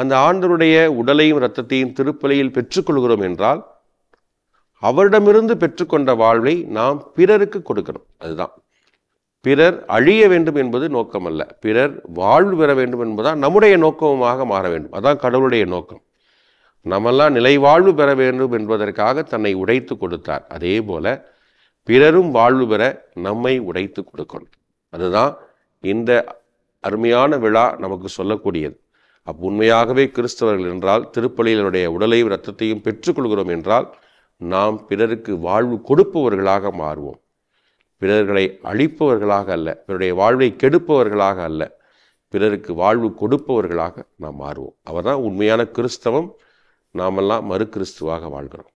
அந்த ஆண்டருடைய உடலையும் இரத்தத்தையும் திருப்பலியில் பெற்றுக்கொள்கிறோம் என்றால் அவரிடமிருந்து பெற்றுக்கொண்ட வாழ்வை நாம் பிறருக்கு கொடுக்கணும் அதுதான் பிறர் அழிய வேண்டும் என்பது நோக்கம் அல்ல பிறர் வாழ்வு பெற வேண்டும் என்பதுதான் நம்முடைய நோக்கமாக மாற வேண்டும் அதான் கடவுளுடைய நோக்கம் நம்மெல்லாம் நிலை வாழ்வு பெற வேண்டும் என்பதற்காக தன்னை உடைத்து கொடுத்தார் அதே போல பிறரும் வாழ்வு பெற நம்மை உடைத்து கொடுக்கணும் அதுதான் இந்த அருமையான விழா நமக்கு சொல்லக்கூடியது அப்போ உண்மையாகவே கிறிஸ்தவர்கள் என்றால் திருப்பலியினுடைய உடலையும் இரத்தத்தையும் பெற்றுக்கொள்கிறோம் என்றால் நாம் பிறருக்கு வாழ்வு கொடுப்பவர்களாக மாறுவோம் பிறர்களை அழிப்பவர்களாக அல்ல பிறருடைய வாழ்வை கெடுப்பவர்களாக அல்ல பிறருக்கு வாழ்வு கொடுப்பவர்களாக நாம் மாறுவோம் அவர்தான் உண்மையான கிறிஸ்தவம் நாமெல்லாம் மறு கிறிஸ்துவாக வாழ்கிறோம்